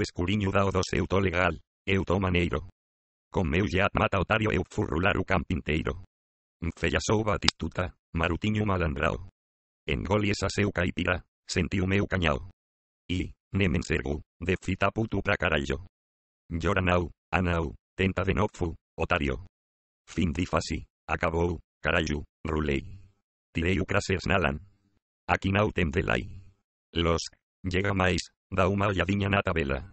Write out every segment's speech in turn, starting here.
es Curiño dao do seu to legal, eu to maneiro. Con meu yat mata otario eu furrular o campinteiro. inteiro. Fellasou Batistuta, marutiño malandrao. Engoli esa seu caipira, senti o meu cañao. I, nem encergo, de fita puto pra carallo. Llora nau, anau, tenta de nofu, otario. Fin di fasi, acabou, carallo, rulei. Tirei o crases nalan. Aquí nau tem de lai. Los, llega mais da uma olladiña na tabela.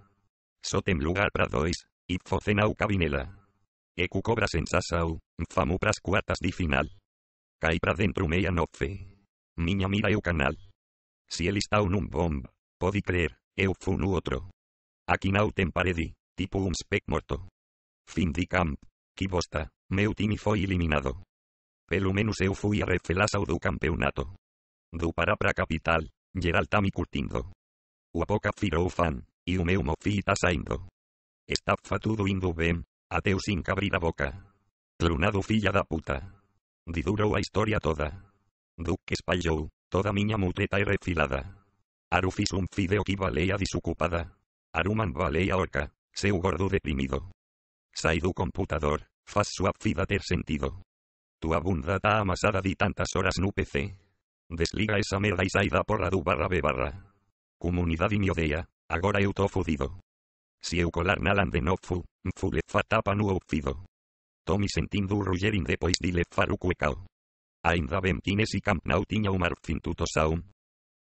Só tem lugar para dois, Ipfocena ou Cabinela. E cu cobra sen sasau, famu pras cuatas di final. Cai pra dentro meia nove. Miña mira eu canal. Si el está un bomb, podi creer, eu fun u outro. Aquí nau paredi, tipo un spec morto. Fin di camp, qui bosta, meu time foi eliminado. Pelo menos eu fui a refelas ao do campeonato. Do para pra capital, Geralta mi curtindo. Ua poca fan, e o meu mofi está saindo. Está fatudo indo ben, até o sin cabrir a boca. Trunado filla da puta. Didurou a historia toda. Duque espallou, toda miña mutreta e refilada. Aru fiz un fideo que disocupada. disucupada. Aruman baleia orca, seu gordo deprimido. Sai do computador, faz súa fida ter sentido. Tua bunda tá amasada de tantas horas no PC. Desliga esa merda e sai da porra do barra b barra comunidade odeia, agora eu tô fudido. Se eu colar na lande no fu, fu fa tapa no ouvido. Tô me sentindo o Rugerin depois de levar o cuecao. Ainda ben que nesse camp não tinha o Marfin tuto saum.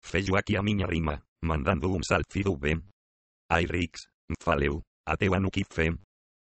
Feio aqui a minha rima, mandando um salfido do bem. Ai Rix, faleu, até o ano que fem.